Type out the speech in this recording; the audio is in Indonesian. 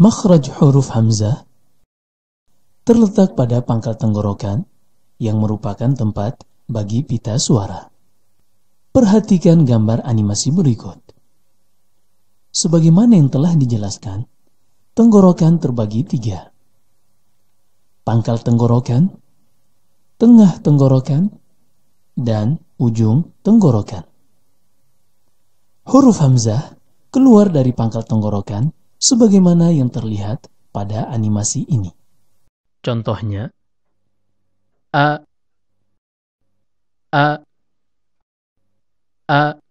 Makhraj huruf hamzah terletak pada pangkal tenggorokan yang merupakan tempat bagi pita suara. Perhatikan gambar animasi berikut. Sebagaimana yang telah dijelaskan, tenggorokan terbagi tiga. Pangkal tenggorokan, tengah tenggorokan, dan ujung tenggorokan. Huruf hamzah keluar dari pangkal tenggorokan sebagaimana yang terlihat pada animasi ini. Contohnya, a, a, a,